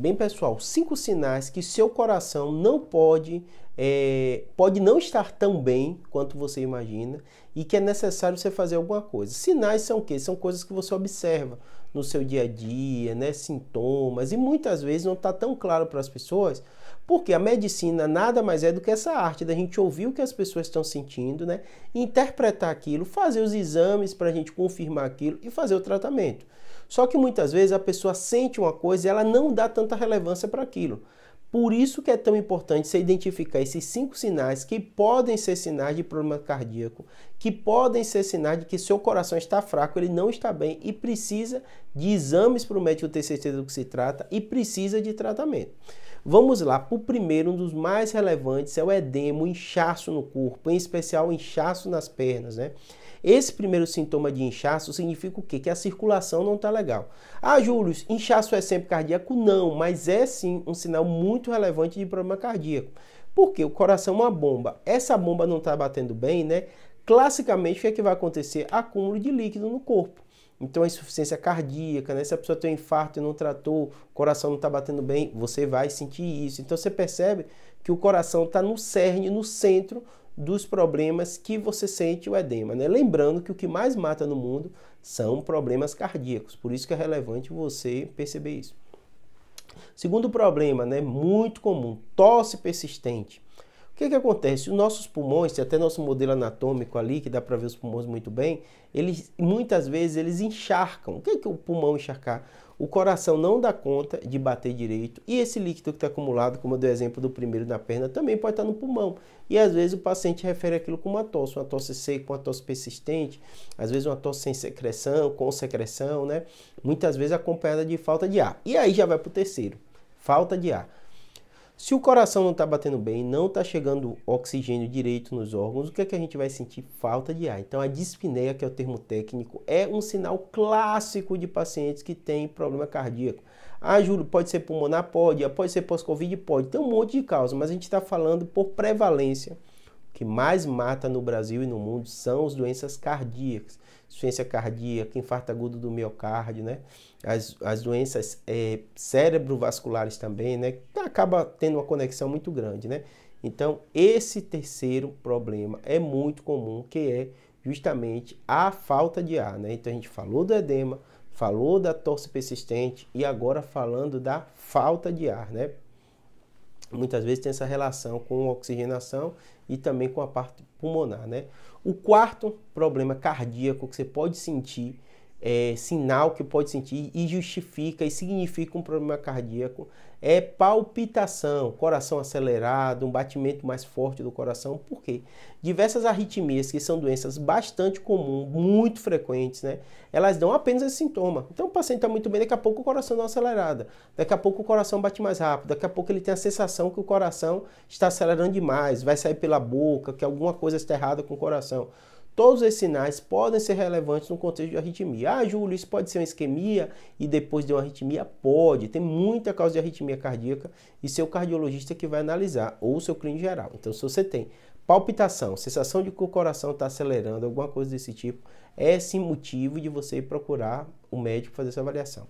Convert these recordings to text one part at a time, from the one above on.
Bem, pessoal, cinco sinais que seu coração não pode, é, pode não estar tão bem quanto você imagina e que é necessário você fazer alguma coisa. Sinais são o quê? São coisas que você observa no seu dia a dia, né? Sintomas e muitas vezes não está tão claro para as pessoas, porque a medicina nada mais é do que essa arte da gente ouvir o que as pessoas estão sentindo, né? Interpretar aquilo, fazer os exames para a gente confirmar aquilo e fazer o tratamento. Só que muitas vezes a pessoa sente uma coisa e ela não dá tanta relevância para aquilo. Por isso que é tão importante você identificar esses cinco sinais que podem ser sinais de problema cardíaco, que podem ser sinais de que seu coração está fraco, ele não está bem e precisa de exames para o médico ter certeza do que se trata e precisa de tratamento. Vamos lá para o primeiro, um dos mais relevantes é o edema, o inchaço no corpo, em especial o inchaço nas pernas, né? Esse primeiro sintoma de inchaço significa o quê? Que a circulação não está legal. Ah, Júlio, inchaço é sempre cardíaco? Não, mas é sim um sinal muito relevante de problema cardíaco. Porque o coração é uma bomba. Essa bomba não está batendo bem, né? Classicamente, o que, é que vai acontecer? Acúmulo de líquido no corpo. Então, a insuficiência cardíaca, né? se a pessoa tem um infarto e não tratou, o coração não está batendo bem, você vai sentir isso. Então, você percebe que o coração está no cerne, no centro dos problemas que você sente o edema. Né? Lembrando que o que mais mata no mundo são problemas cardíacos, por isso que é relevante você perceber isso. Segundo problema, né, muito comum, tosse persistente que, que acontece? Os nossos pulmões, até nosso modelo anatômico ali, que dá para ver os pulmões muito bem, eles muitas vezes eles encharcam. O que que é o pulmão encharcar? O coração não dá conta de bater direito e esse líquido que está acumulado, como eu dei exemplo do primeiro na perna, também pode estar tá no pulmão. E às vezes o paciente refere aquilo como uma tosse, uma tosse seca, uma tosse persistente, às vezes uma tosse sem secreção, com secreção, né? Muitas vezes acompanhada de falta de ar. E aí já vai para o terceiro, falta de ar. Se o coração não está batendo bem, não está chegando oxigênio direito nos órgãos, o que é que a gente vai sentir? Falta de ar. Então, a dispneia, que é o termo técnico, é um sinal clássico de pacientes que têm problema cardíaco. Ah, Júlio, pode ser pulmonar? Pode. Ah, pode ser pós-Covid? Pode. Tem um monte de causas, mas a gente está falando por prevalência que mais mata no Brasil e no mundo são as doenças cardíacas. Insuficiência cardíaca, infarto agudo do miocárdio, né? As, as doenças é, também, né? Acaba tendo uma conexão muito grande, né? Então, esse terceiro problema é muito comum, que é justamente a falta de ar, né? Então, a gente falou do edema, falou da tosse persistente e agora falando da falta de ar, né? muitas vezes tem essa relação com oxigenação e também com a parte pulmonar, né? O quarto problema cardíaco que você pode sentir é, sinal que pode sentir e justifica e significa um problema cardíaco é palpitação, coração acelerado, um batimento mais forte do coração. Por quê? Diversas arritmias, que são doenças bastante comuns, muito frequentes, né? Elas dão apenas esse sintoma. Então o paciente está muito bem, daqui a pouco o coração dá uma acelerada, daqui a pouco o coração bate mais rápido, daqui a pouco ele tem a sensação que o coração está acelerando demais, vai sair pela boca, que alguma coisa está errada com o coração. Todos esses sinais podem ser relevantes no contexto de arritmia. Ah, Júlio, isso pode ser uma isquemia e depois de uma arritmia? Pode. Tem muita causa de arritmia cardíaca e seu cardiologista que vai analisar, ou seu clínico geral. Então, se você tem palpitação, sensação de que o coração está acelerando, alguma coisa desse tipo, é sim motivo de você procurar o médico fazer essa avaliação.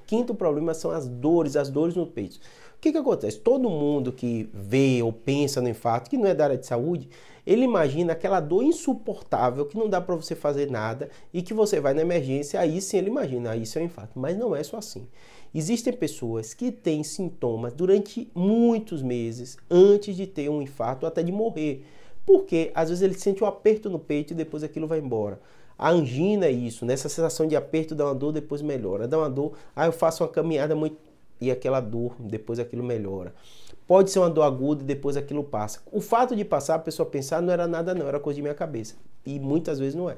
Quinto problema são as dores, as dores no peito. O que, que acontece? Todo mundo que vê ou pensa no infarto, que não é da área de saúde, ele imagina aquela dor insuportável que não dá para você fazer nada e que você vai na emergência, aí sim ele imagina, aí ah, isso é um infarto. Mas não é só assim. Existem pessoas que têm sintomas durante muitos meses antes de ter um infarto, até de morrer. Porque às vezes ele sente um aperto no peito e depois aquilo vai embora. A angina é isso, nessa né? sensação de aperto dá uma dor, depois melhora. Dá uma dor, aí eu faço uma caminhada muito e aquela dor, depois aquilo melhora. Pode ser uma dor aguda e depois aquilo passa. O fato de passar, a pessoa pensar, não era nada não, era coisa de minha cabeça. E muitas vezes não é.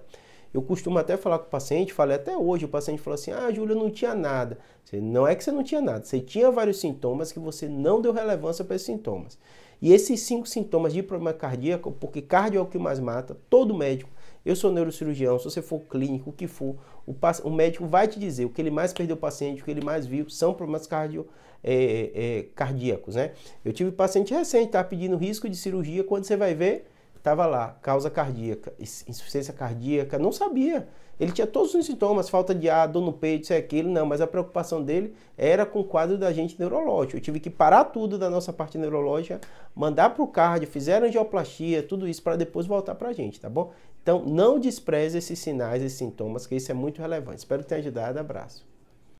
Eu costumo até falar com o paciente, falei até hoje, o paciente falou assim, ah, Júlio, não tinha nada. não é que você não tinha nada, você tinha vários sintomas que você não deu relevância para esses sintomas. E esses cinco sintomas de problema cardíaco, porque cardio é o que mais mata, todo médico eu sou neurocirurgião, se você for clínico, o que for, o, o, médico vai te dizer o que ele mais perdeu paciente, o que ele mais viu, são problemas cardio, é, é, cardíacos, né? Eu tive paciente recente, tá pedindo risco de cirurgia, quando você vai ver, Estava lá, causa cardíaca, insuficiência cardíaca, não sabia. Ele tinha todos os sintomas, falta de ar, dor no peito, isso e aquilo, não, mas a preocupação dele era com o quadro da gente neurológico. Eu tive que parar tudo da nossa parte neurológica, mandar para o cardio, fizeram angioplastia, tudo isso para depois voltar para a gente, tá bom? Então, não despreze esses sinais, esses sintomas, que isso é muito relevante. Espero ter ajudado, abraço.